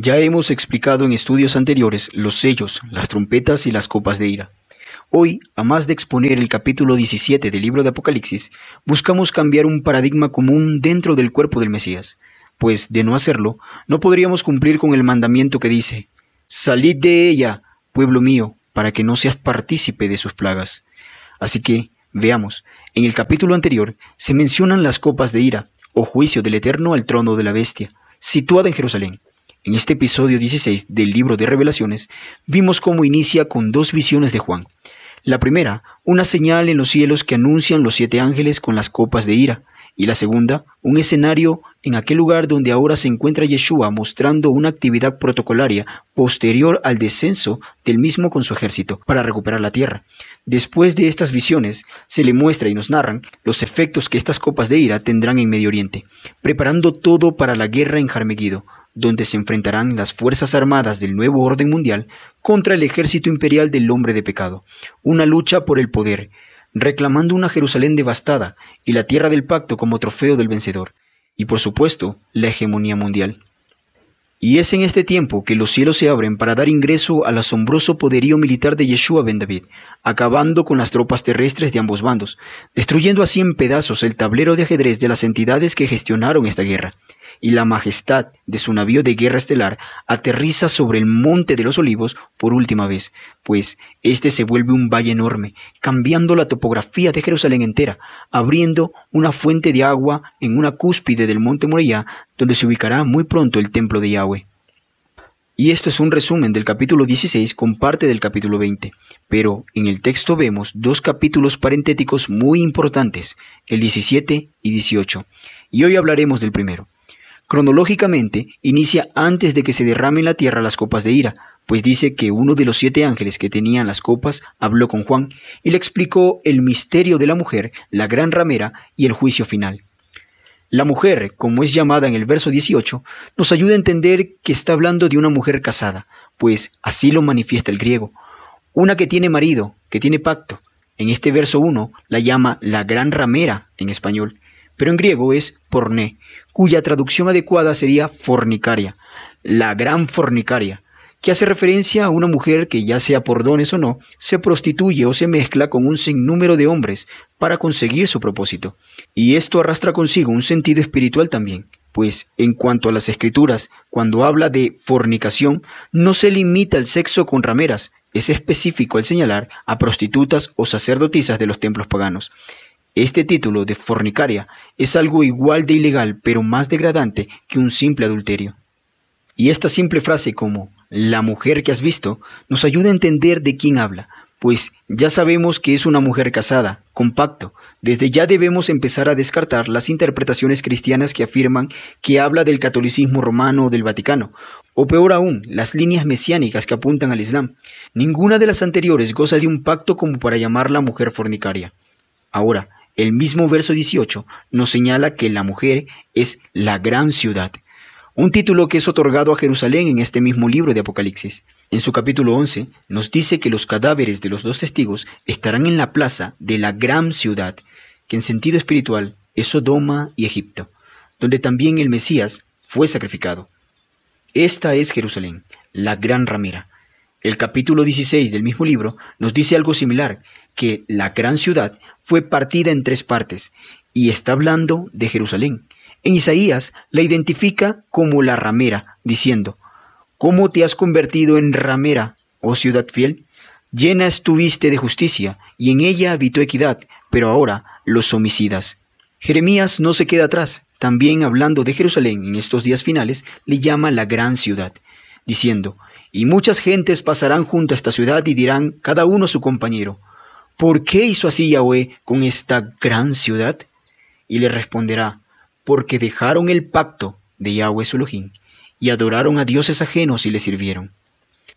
Ya hemos explicado en estudios anteriores los sellos, las trompetas y las copas de ira. Hoy, a más de exponer el capítulo 17 del libro de Apocalipsis, buscamos cambiar un paradigma común dentro del cuerpo del Mesías, pues de no hacerlo, no podríamos cumplir con el mandamiento que dice, Salid de ella, pueblo mío, para que no seas partícipe de sus plagas. Así que, veamos, en el capítulo anterior se mencionan las copas de ira, o juicio del Eterno al trono de la bestia, situada en Jerusalén. En este episodio 16 del libro de Revelaciones vimos cómo inicia con dos visiones de Juan. La primera, una señal en los cielos que anuncian los siete ángeles con las copas de ira, y la segunda, un escenario en aquel lugar donde ahora se encuentra Yeshua mostrando una actividad protocolaria posterior al descenso del mismo con su ejército para recuperar la tierra. Después de estas visiones, se le muestra y nos narran los efectos que estas copas de ira tendrán en Medio Oriente, preparando todo para la guerra en Jarmeguido, donde se enfrentarán las Fuerzas Armadas del nuevo orden mundial contra el ejército imperial del hombre de pecado, una lucha por el poder, reclamando una Jerusalén devastada y la tierra del pacto como trofeo del vencedor, y por supuesto la hegemonía mundial. Y es en este tiempo que los cielos se abren para dar ingreso al asombroso poderío militar de Yeshua ben David, acabando con las tropas terrestres de ambos bandos, destruyendo así en pedazos el tablero de ajedrez de las entidades que gestionaron esta guerra y la majestad de su navío de guerra estelar aterriza sobre el Monte de los Olivos por última vez, pues este se vuelve un valle enorme, cambiando la topografía de Jerusalén entera, abriendo una fuente de agua en una cúspide del Monte Moriah, donde se ubicará muy pronto el templo de Yahweh. Y esto es un resumen del capítulo 16 con parte del capítulo 20. Pero en el texto vemos dos capítulos parentéticos muy importantes, el 17 y 18. Y hoy hablaremos del primero. Cronológicamente, inicia antes de que se en la tierra las copas de ira, pues dice que uno de los siete ángeles que tenían las copas habló con Juan y le explicó el misterio de la mujer, la gran ramera y el juicio final. La mujer, como es llamada en el verso 18, nos ayuda a entender que está hablando de una mujer casada, pues así lo manifiesta el griego. Una que tiene marido, que tiene pacto. En este verso 1 la llama la gran ramera en español, pero en griego es porné, cuya traducción adecuada sería fornicaria, la gran fornicaria, que hace referencia a una mujer que ya sea por dones o no, se prostituye o se mezcla con un sinnúmero de hombres para conseguir su propósito. Y esto arrastra consigo un sentido espiritual también, pues en cuanto a las escrituras, cuando habla de fornicación, no se limita al sexo con rameras, es específico al señalar a prostitutas o sacerdotisas de los templos paganos. Este título de fornicaria es algo igual de ilegal pero más degradante que un simple adulterio. Y esta simple frase como la mujer que has visto nos ayuda a entender de quién habla, pues ya sabemos que es una mujer casada, con pacto. Desde ya debemos empezar a descartar las interpretaciones cristianas que afirman que habla del catolicismo romano o del Vaticano, o peor aún, las líneas mesiánicas que apuntan al Islam. Ninguna de las anteriores goza de un pacto como para llamarla mujer fornicaria. Ahora, el mismo verso 18 nos señala que la mujer es la gran ciudad, un título que es otorgado a Jerusalén en este mismo libro de Apocalipsis. En su capítulo 11 nos dice que los cadáveres de los dos testigos estarán en la plaza de la gran ciudad, que en sentido espiritual es Sodoma y Egipto, donde también el Mesías fue sacrificado. Esta es Jerusalén, la gran ramera, el capítulo 16 del mismo libro nos dice algo similar, que la gran ciudad fue partida en tres partes, y está hablando de Jerusalén. En Isaías la identifica como la ramera, diciendo, ¿Cómo te has convertido en ramera, oh ciudad fiel? Llena estuviste de justicia, y en ella habitó equidad, pero ahora los homicidas. Jeremías no se queda atrás, también hablando de Jerusalén en estos días finales, le llama la gran ciudad, diciendo, y muchas gentes pasarán junto a esta ciudad y dirán cada uno a su compañero, ¿por qué hizo así Yahweh con esta gran ciudad? Y le responderá, porque dejaron el pacto de Yahweh su y adoraron a dioses ajenos y le sirvieron.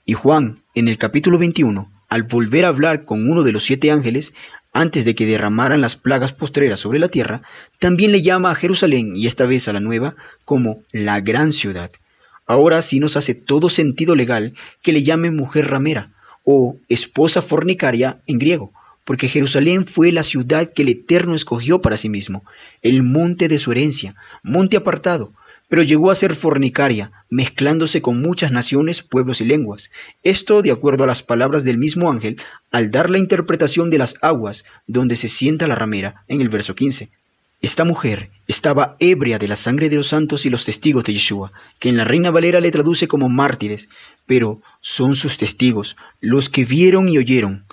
Y Juan, en el capítulo 21, al volver a hablar con uno de los siete ángeles, antes de que derramaran las plagas postreras sobre la tierra, también le llama a Jerusalén, y esta vez a la nueva, como la gran ciudad, Ahora sí nos hace todo sentido legal que le llame mujer ramera o esposa fornicaria en griego, porque Jerusalén fue la ciudad que el Eterno escogió para sí mismo, el monte de su herencia, monte apartado, pero llegó a ser fornicaria, mezclándose con muchas naciones, pueblos y lenguas. Esto de acuerdo a las palabras del mismo ángel al dar la interpretación de las aguas donde se sienta la ramera en el verso 15. Esta mujer estaba ebria de la sangre de los santos y los testigos de Yeshua, que en la Reina Valera le traduce como mártires, pero son sus testigos, los que vieron y oyeron,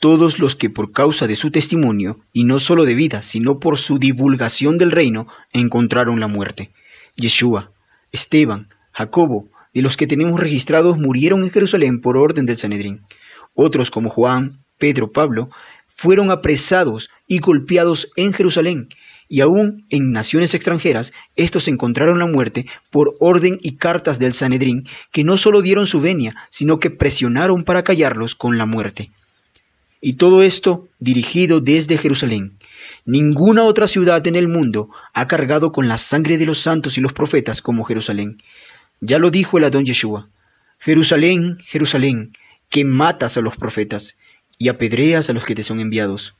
todos los que por causa de su testimonio, y no solo de vida, sino por su divulgación del reino, encontraron la muerte. Yeshua, Esteban, Jacobo, de los que tenemos registrados murieron en Jerusalén por orden del Sanedrín. Otros como Juan, Pedro, Pablo, fueron apresados y golpeados en Jerusalén y aún en naciones extranjeras, estos encontraron la muerte por orden y cartas del Sanedrín, que no solo dieron su venia, sino que presionaron para callarlos con la muerte. Y todo esto dirigido desde Jerusalén. Ninguna otra ciudad en el mundo ha cargado con la sangre de los santos y los profetas como Jerusalén. Ya lo dijo el Adón Yeshua. Jerusalén, Jerusalén, que matas a los profetas y apedreas a los que te son enviados.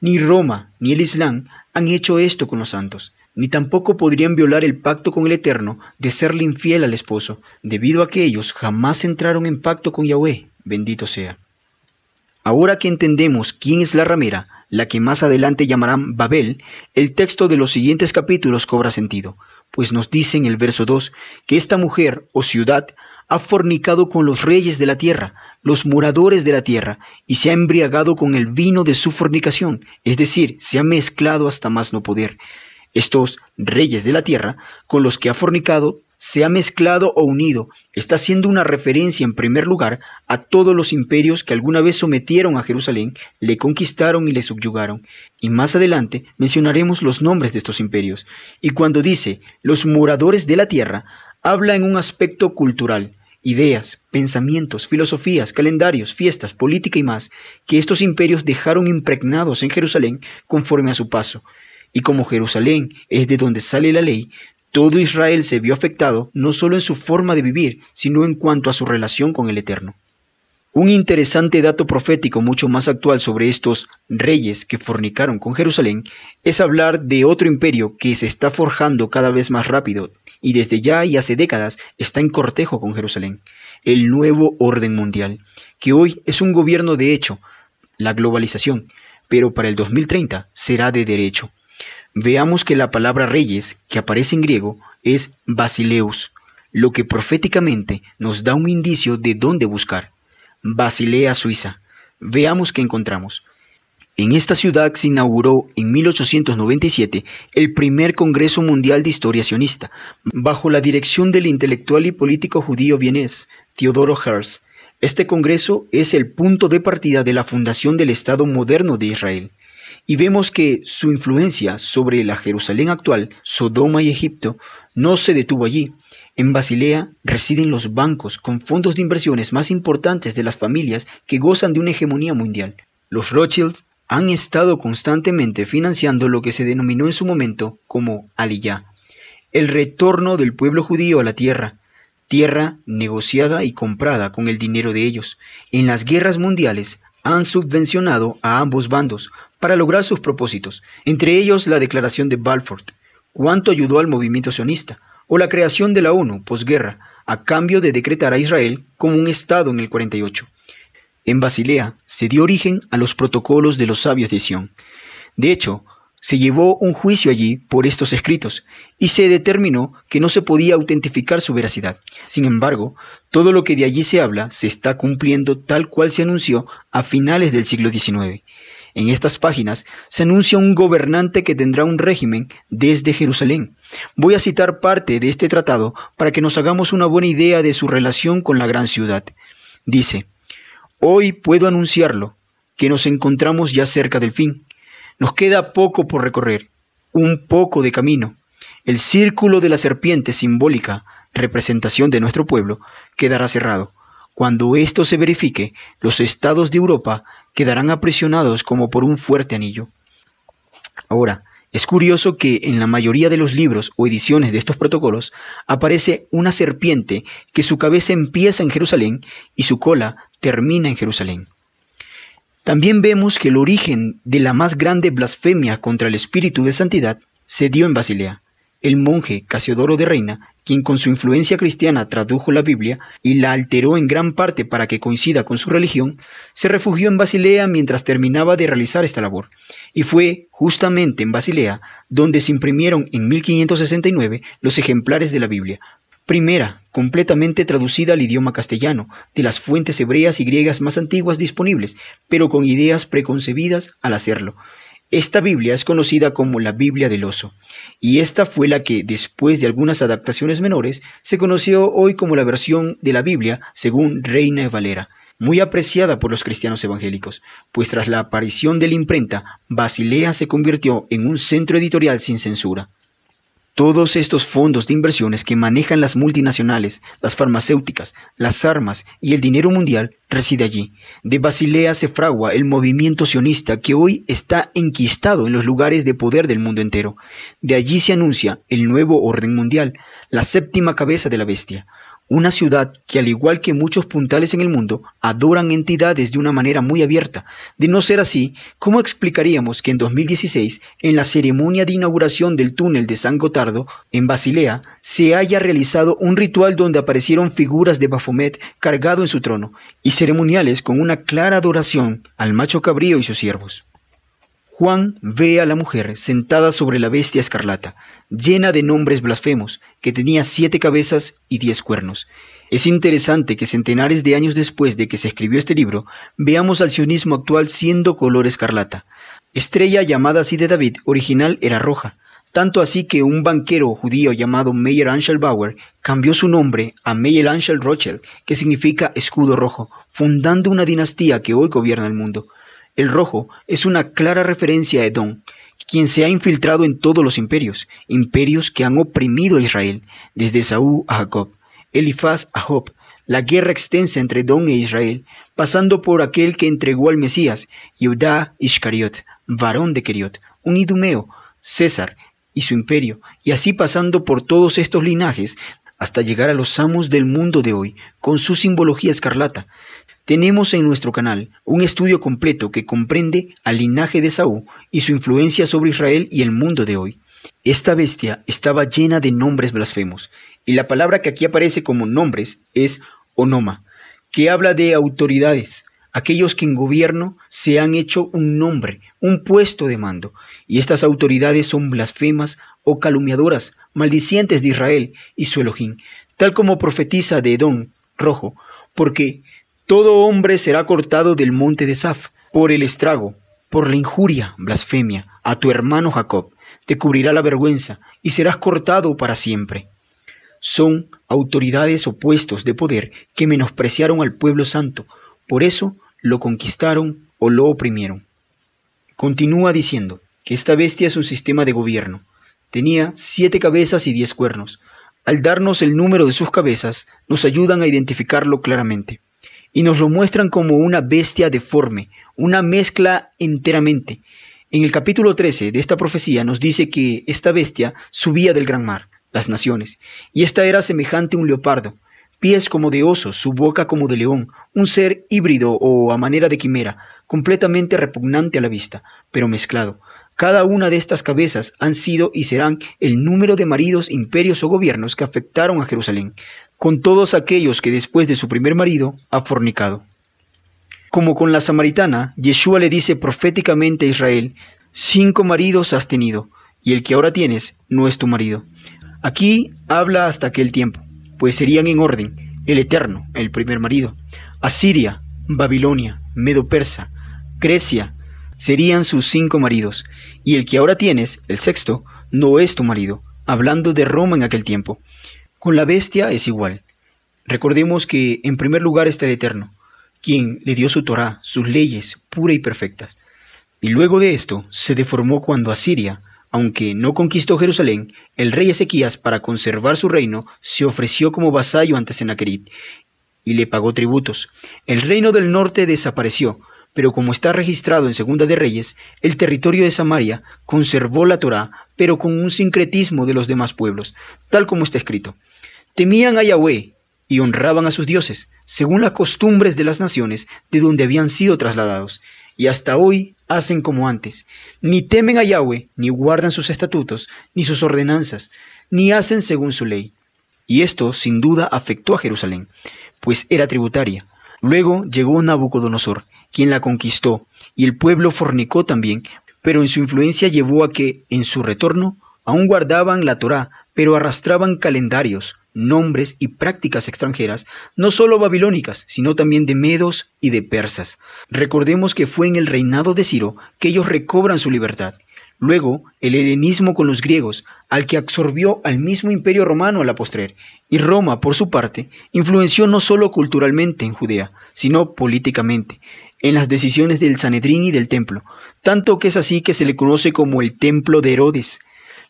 Ni Roma ni el Islam han hecho esto con los santos, ni tampoco podrían violar el pacto con el Eterno de serle infiel al esposo, debido a que ellos jamás entraron en pacto con Yahweh, bendito sea. Ahora que entendemos quién es la ramera, la que más adelante llamarán Babel, el texto de los siguientes capítulos cobra sentido, pues nos dice en el verso 2 que esta mujer o ciudad ha fornicado con los reyes de la tierra, los moradores de la tierra, y se ha embriagado con el vino de su fornicación, es decir, se ha mezclado hasta más no poder. Estos reyes de la tierra, con los que ha fornicado, se ha mezclado o unido, está haciendo una referencia en primer lugar a todos los imperios que alguna vez sometieron a Jerusalén, le conquistaron y le subyugaron. Y más adelante mencionaremos los nombres de estos imperios. Y cuando dice los moradores de la tierra, habla en un aspecto cultural, ideas, pensamientos, filosofías, calendarios, fiestas, política y más, que estos imperios dejaron impregnados en Jerusalén conforme a su paso. Y como Jerusalén es de donde sale la ley, todo Israel se vio afectado no solo en su forma de vivir, sino en cuanto a su relación con el Eterno. Un interesante dato profético mucho más actual sobre estos reyes que fornicaron con Jerusalén es hablar de otro imperio que se está forjando cada vez más rápido y desde ya y hace décadas está en cortejo con Jerusalén, el nuevo orden mundial, que hoy es un gobierno de hecho, la globalización, pero para el 2030 será de derecho. Veamos que la palabra reyes, que aparece en griego, es basileus, lo que proféticamente nos da un indicio de dónde buscar. Basilea, Suiza. Veamos qué encontramos. En esta ciudad se inauguró en 1897 el primer Congreso Mundial de Historia Sionista, bajo la dirección del intelectual y político judío vienés, Teodoro Herz. Este Congreso es el punto de partida de la fundación del Estado moderno de Israel, y vemos que su influencia sobre la Jerusalén actual, Sodoma y Egipto, no se detuvo allí, en Basilea residen los bancos con fondos de inversiones más importantes de las familias que gozan de una hegemonía mundial. Los Rothschild han estado constantemente financiando lo que se denominó en su momento como Aliyah, el retorno del pueblo judío a la tierra, tierra negociada y comprada con el dinero de ellos. En las guerras mundiales han subvencionado a ambos bandos para lograr sus propósitos, entre ellos la declaración de Balfour, cuánto ayudó al movimiento sionista, o la creación de la ONU posguerra, a cambio de decretar a Israel como un Estado en el 48. En Basilea se dio origen a los protocolos de los sabios de Sion. De hecho, se llevó un juicio allí por estos escritos y se determinó que no se podía autentificar su veracidad. Sin embargo, todo lo que de allí se habla se está cumpliendo tal cual se anunció a finales del siglo XIX. En estas páginas se anuncia un gobernante que tendrá un régimen desde Jerusalén. Voy a citar parte de este tratado para que nos hagamos una buena idea de su relación con la gran ciudad. Dice, Hoy puedo anunciarlo, que nos encontramos ya cerca del fin. Nos queda poco por recorrer, un poco de camino. El círculo de la serpiente simbólica, representación de nuestro pueblo, quedará cerrado cuando esto se verifique, los estados de Europa quedarán aprisionados como por un fuerte anillo. Ahora, es curioso que en la mayoría de los libros o ediciones de estos protocolos aparece una serpiente que su cabeza empieza en Jerusalén y su cola termina en Jerusalén. También vemos que el origen de la más grande blasfemia contra el espíritu de santidad se dio en Basilea. El monje Casiodoro de Reina, quien con su influencia cristiana tradujo la Biblia y la alteró en gran parte para que coincida con su religión, se refugió en Basilea mientras terminaba de realizar esta labor, y fue justamente en Basilea donde se imprimieron en 1569 los ejemplares de la Biblia, primera, completamente traducida al idioma castellano, de las fuentes hebreas y griegas más antiguas disponibles, pero con ideas preconcebidas al hacerlo. Esta Biblia es conocida como la Biblia del oso, y esta fue la que, después de algunas adaptaciones menores, se conoció hoy como la versión de la Biblia según Reina Valera, muy apreciada por los cristianos evangélicos, pues tras la aparición de la imprenta, Basilea se convirtió en un centro editorial sin censura. Todos estos fondos de inversiones que manejan las multinacionales, las farmacéuticas, las armas y el dinero mundial residen allí. De Basilea se fragua el movimiento sionista que hoy está enquistado en los lugares de poder del mundo entero. De allí se anuncia el nuevo orden mundial, la séptima cabeza de la bestia. Una ciudad que, al igual que muchos puntales en el mundo, adoran entidades de una manera muy abierta. De no ser así, ¿cómo explicaríamos que en 2016, en la ceremonia de inauguración del túnel de San Gotardo, en Basilea, se haya realizado un ritual donde aparecieron figuras de Bafomet cargado en su trono, y ceremoniales con una clara adoración al macho cabrío y sus siervos? Juan ve a la mujer sentada sobre la bestia escarlata, llena de nombres blasfemos, que tenía siete cabezas y diez cuernos. Es interesante que centenares de años después de que se escribió este libro, veamos al sionismo actual siendo color escarlata. Estrella llamada así de David original era roja, tanto así que un banquero judío llamado Meyer Angel Bauer cambió su nombre a Meyer Angel Rochel, que significa escudo rojo, fundando una dinastía que hoy gobierna el mundo. El rojo es una clara referencia a Edom, quien se ha infiltrado en todos los imperios, imperios que han oprimido a Israel, desde Saúl a Jacob, Elifaz a Job, la guerra extensa entre Don e Israel, pasando por aquel que entregó al Mesías, Yudá Iscariot, varón de Keriot, un idumeo, César y su imperio, y así pasando por todos estos linajes hasta llegar a los amos del mundo de hoy, con su simbología escarlata, tenemos en nuestro canal un estudio completo que comprende al linaje de Saúl y su influencia sobre Israel y el mundo de hoy. Esta bestia estaba llena de nombres blasfemos, y la palabra que aquí aparece como nombres es onoma, que habla de autoridades, aquellos que en gobierno se han hecho un nombre, un puesto de mando, y estas autoridades son blasfemas o calumniadoras, maldicientes de Israel y su Elohim, tal como profetiza de Edón rojo, porque todo hombre será cortado del monte de Saf, por el estrago, por la injuria, blasfemia, a tu hermano Jacob, te cubrirá la vergüenza y serás cortado para siempre. Son autoridades opuestos de poder que menospreciaron al pueblo santo, por eso lo conquistaron o lo oprimieron. Continúa diciendo que esta bestia es un sistema de gobierno. Tenía siete cabezas y diez cuernos. Al darnos el número de sus cabezas, nos ayudan a identificarlo claramente y nos lo muestran como una bestia deforme, una mezcla enteramente. En el capítulo 13 de esta profecía nos dice que esta bestia subía del gran mar, las naciones, y esta era semejante a un leopardo, pies como de oso, su boca como de león, un ser híbrido o a manera de quimera, completamente repugnante a la vista, pero mezclado. Cada una de estas cabezas han sido y serán el número de maridos, imperios o gobiernos que afectaron a Jerusalén con todos aquellos que después de su primer marido ha fornicado. Como con la samaritana, Yeshua le dice proféticamente a Israel, cinco maridos has tenido, y el que ahora tienes no es tu marido. Aquí habla hasta aquel tiempo, pues serían en orden el Eterno, el primer marido, Asiria, Babilonia, Medo Persa, Grecia, serían sus cinco maridos, y el que ahora tienes, el sexto, no es tu marido, hablando de Roma en aquel tiempo. Con la bestia es igual. Recordemos que en primer lugar está el Eterno, quien le dio su Torá, sus leyes, pura y perfectas. Y luego de esto se deformó cuando Asiria, aunque no conquistó Jerusalén, el rey Ezequías, para conservar su reino, se ofreció como vasallo ante Sennacherit y le pagó tributos. El reino del norte desapareció, pero como está registrado en Segunda de Reyes, el territorio de Samaria conservó la Torá, pero con un sincretismo de los demás pueblos, tal como está escrito. Temían a Yahweh y honraban a sus dioses, según las costumbres de las naciones de donde habían sido trasladados, y hasta hoy hacen como antes. Ni temen a Yahweh, ni guardan sus estatutos, ni sus ordenanzas, ni hacen según su ley. Y esto sin duda afectó a Jerusalén, pues era tributaria Luego llegó Nabucodonosor, quien la conquistó, y el pueblo fornicó también, pero en su influencia llevó a que, en su retorno, aún guardaban la Torá, pero arrastraban calendarios, nombres y prácticas extranjeras, no solo babilónicas, sino también de medos y de persas. Recordemos que fue en el reinado de Ciro que ellos recobran su libertad Luego, el helenismo con los griegos, al que absorbió al mismo imperio romano a la postrer, y Roma, por su parte, influenció no solo culturalmente en Judea, sino políticamente, en las decisiones del Sanedrín y del templo, tanto que es así que se le conoce como el templo de Herodes.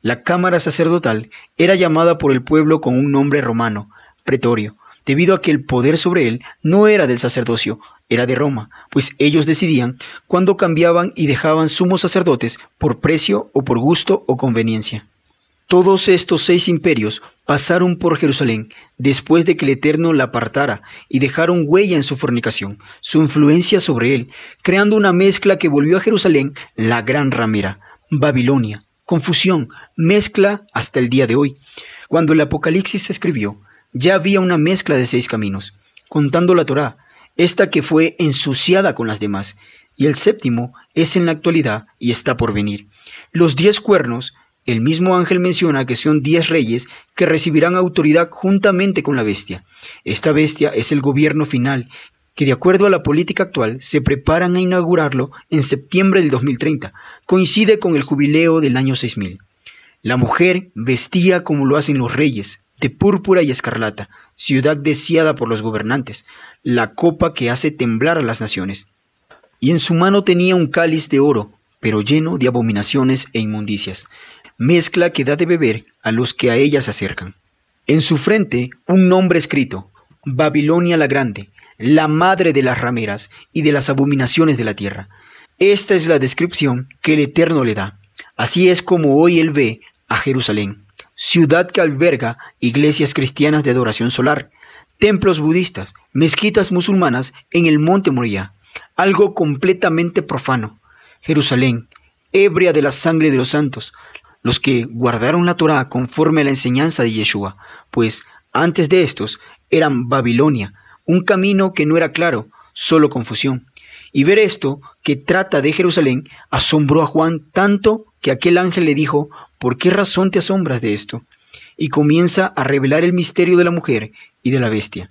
La cámara sacerdotal era llamada por el pueblo con un nombre romano, pretorio, debido a que el poder sobre él no era del sacerdocio, era de Roma, pues ellos decidían cuándo cambiaban y dejaban sumos sacerdotes por precio o por gusto o conveniencia. Todos estos seis imperios pasaron por Jerusalén después de que el Eterno la apartara y dejaron huella en su fornicación, su influencia sobre él, creando una mezcla que volvió a Jerusalén la gran ramera, Babilonia, confusión, mezcla hasta el día de hoy. Cuando el Apocalipsis se escribió, ya había una mezcla de seis caminos, contando la Torá, esta que fue ensuciada con las demás, y el séptimo es en la actualidad y está por venir. Los diez cuernos, el mismo ángel menciona que son diez reyes que recibirán autoridad juntamente con la bestia. Esta bestia es el gobierno final que de acuerdo a la política actual se preparan a inaugurarlo en septiembre del 2030. Coincide con el jubileo del año 6000. La mujer vestía como lo hacen los reyes, de púrpura y escarlata, ciudad deseada por los gobernantes, la copa que hace temblar a las naciones. Y en su mano tenía un cáliz de oro, pero lleno de abominaciones e inmundicias, mezcla que da de beber a los que a ella se acercan. En su frente un nombre escrito, Babilonia la Grande, la madre de las rameras y de las abominaciones de la tierra. Esta es la descripción que el Eterno le da. Así es como hoy él ve a Jerusalén ciudad que alberga iglesias cristianas de adoración solar, templos budistas, mezquitas musulmanas en el monte Moría, algo completamente profano. Jerusalén, ebria de la sangre de los santos, los que guardaron la Torá conforme a la enseñanza de Yeshua, pues antes de estos eran Babilonia, un camino que no era claro, solo confusión. Y ver esto que trata de Jerusalén asombró a Juan tanto que aquel ángel le dijo, ¿por qué razón te asombras de esto? Y comienza a revelar el misterio de la mujer y de la bestia.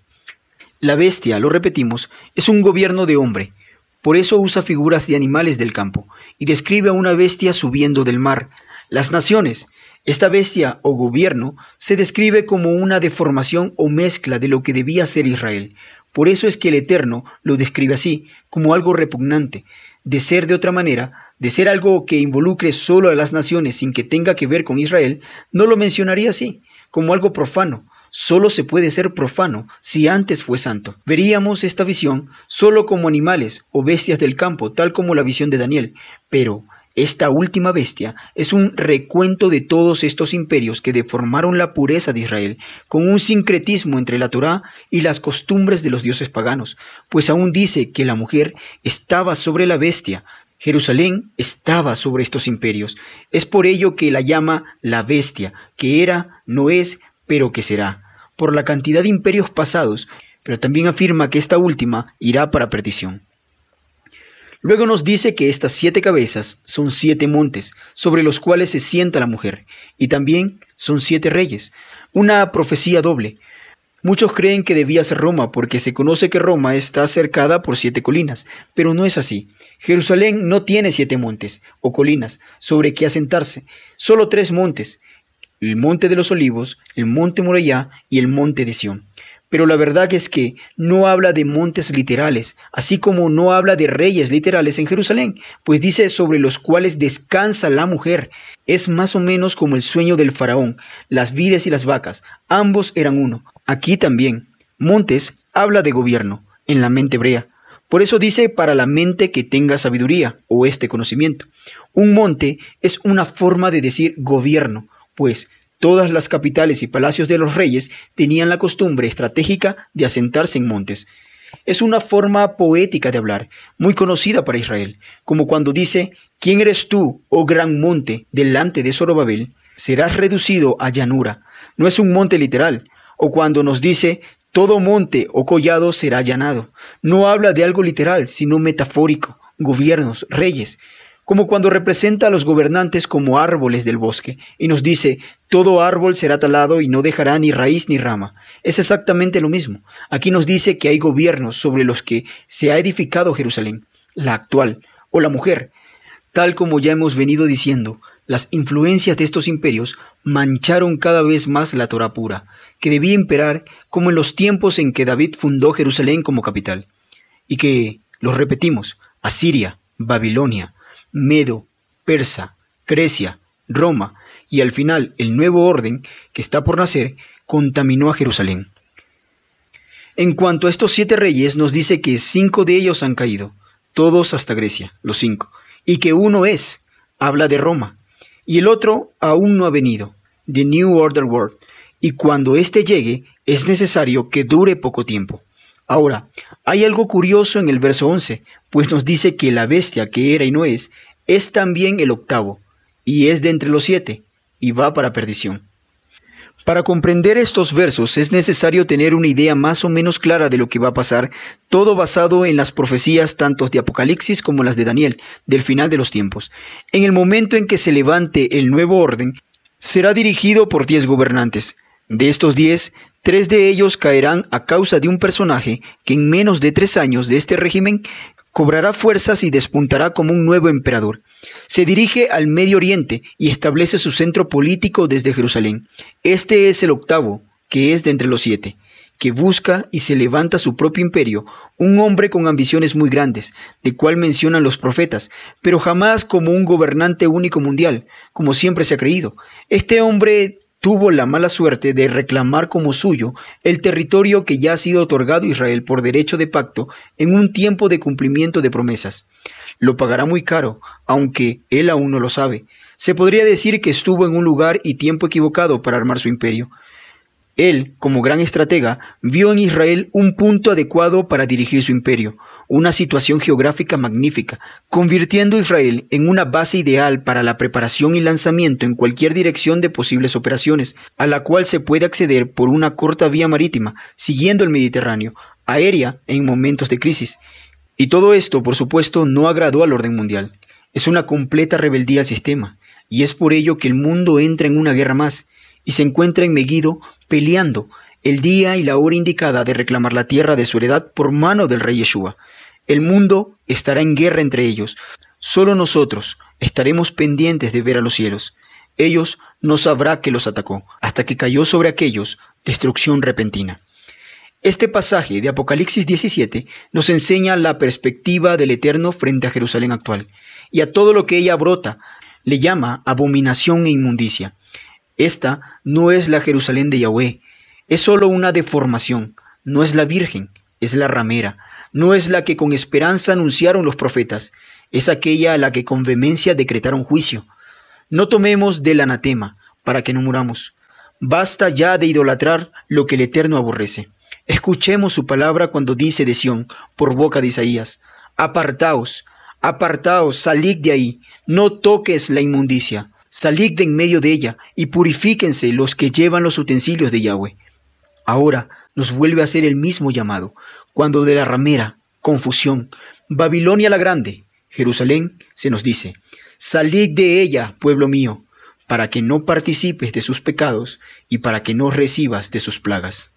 La bestia, lo repetimos, es un gobierno de hombre, por eso usa figuras de animales del campo y describe a una bestia subiendo del mar. Las naciones, esta bestia o gobierno se describe como una deformación o mezcla de lo que debía ser Israel. Por eso es que el Eterno lo describe así, como algo repugnante. De ser de otra manera, de ser algo que involucre solo a las naciones sin que tenga que ver con Israel, no lo mencionaría así, como algo profano. Solo se puede ser profano si antes fue santo. Veríamos esta visión solo como animales o bestias del campo, tal como la visión de Daniel, pero esta última bestia es un recuento de todos estos imperios que deformaron la pureza de Israel, con un sincretismo entre la Torá y las costumbres de los dioses paganos, pues aún dice que la mujer estaba sobre la bestia, Jerusalén estaba sobre estos imperios. Es por ello que la llama la bestia, que era, no es, pero que será, por la cantidad de imperios pasados, pero también afirma que esta última irá para perdición. Luego nos dice que estas siete cabezas son siete montes sobre los cuales se sienta la mujer, y también son siete reyes, una profecía doble, Muchos creen que debía ser Roma porque se conoce que Roma está cercada por siete colinas, pero no es así. Jerusalén no tiene siete montes o colinas sobre qué asentarse, solo tres montes, el monte de los olivos, el monte Moriah y el monte de Sión. Pero la verdad es que no habla de montes literales, así como no habla de reyes literales en Jerusalén, pues dice sobre los cuales descansa la mujer. Es más o menos como el sueño del faraón, las vides y las vacas, ambos eran uno. Aquí también, Montes habla de gobierno en la mente hebrea. Por eso dice para la mente que tenga sabiduría o este conocimiento. Un monte es una forma de decir gobierno, pues todas las capitales y palacios de los reyes tenían la costumbre estratégica de asentarse en montes. Es una forma poética de hablar, muy conocida para Israel, como cuando dice, ¿quién eres tú, oh gran monte, delante de Zorobabel? Serás reducido a llanura. No es un monte literal, o cuando nos dice todo monte o collado será allanado. No habla de algo literal, sino metafórico, gobiernos, reyes, como cuando representa a los gobernantes como árboles del bosque y nos dice, todo árbol será talado y no dejará ni raíz ni rama. Es exactamente lo mismo. Aquí nos dice que hay gobiernos sobre los que se ha edificado Jerusalén, la actual, o la mujer. Tal como ya hemos venido diciendo, las influencias de estos imperios mancharon cada vez más la Torah pura, que debía imperar como en los tiempos en que David fundó Jerusalén como capital, y que, los repetimos, Asiria, Babilonia, Medo, Persa, Grecia, Roma, y al final el nuevo orden que está por nacer, contaminó a Jerusalén. En cuanto a estos siete reyes, nos dice que cinco de ellos han caído, todos hasta Grecia, los cinco, y que uno es, habla de Roma, y el otro aún no ha venido, The New Order World, y cuando éste llegue es necesario que dure poco tiempo. Ahora, hay algo curioso en el verso 11, pues nos dice que la bestia que era y no es, es también el octavo, y es de entre los siete, y va para perdición. Para comprender estos versos es necesario tener una idea más o menos clara de lo que va a pasar, todo basado en las profecías tanto de Apocalipsis como las de Daniel, del final de los tiempos. En el momento en que se levante el nuevo orden, será dirigido por diez gobernantes. De estos diez, tres de ellos caerán a causa de un personaje que en menos de tres años de este régimen cobrará fuerzas y despuntará como un nuevo emperador. Se dirige al Medio Oriente y establece su centro político desde Jerusalén. Este es el octavo, que es de entre los siete que busca y se levanta su propio imperio, un hombre con ambiciones muy grandes, de cual mencionan los profetas, pero jamás como un gobernante único mundial, como siempre se ha creído. Este hombre tuvo la mala suerte de reclamar como suyo el territorio que ya ha sido otorgado a Israel por derecho de pacto en un tiempo de cumplimiento de promesas. Lo pagará muy caro, aunque él aún no lo sabe. Se podría decir que estuvo en un lugar y tiempo equivocado para armar su imperio. Él, como gran estratega, vio en Israel un punto adecuado para dirigir su imperio, una situación geográfica magnífica, convirtiendo Israel en una base ideal para la preparación y lanzamiento en cualquier dirección de posibles operaciones, a la cual se puede acceder por una corta vía marítima, siguiendo el Mediterráneo, aérea en momentos de crisis. Y todo esto, por supuesto, no agradó al orden mundial. Es una completa rebeldía al sistema, y es por ello que el mundo entra en una guerra más, y se encuentra en peleando el día y la hora indicada de reclamar la tierra de su heredad por mano del rey Yeshua. El mundo estará en guerra entre ellos. Solo nosotros estaremos pendientes de ver a los cielos. Ellos no sabrá que los atacó, hasta que cayó sobre aquellos destrucción repentina. Este pasaje de Apocalipsis 17 nos enseña la perspectiva del Eterno frente a Jerusalén actual y a todo lo que ella brota. Le llama abominación e inmundicia. Esta no es la Jerusalén de Yahweh, es solo una deformación, no es la Virgen, es la ramera, no es la que con esperanza anunciaron los profetas, es aquella a la que con vehemencia decretaron juicio. No tomemos del anatema, para que no muramos. Basta ya de idolatrar lo que el Eterno aborrece. Escuchemos su palabra cuando dice de Sión, por boca de Isaías, apartaos, apartaos, salid de ahí, no toques la inmundicia. Salid de en medio de ella, y purifíquense los que llevan los utensilios de Yahweh. Ahora nos vuelve a hacer el mismo llamado, cuando de la ramera, confusión, Babilonia la grande, Jerusalén, se nos dice, salid de ella, pueblo mío, para que no participes de sus pecados y para que no recibas de sus plagas.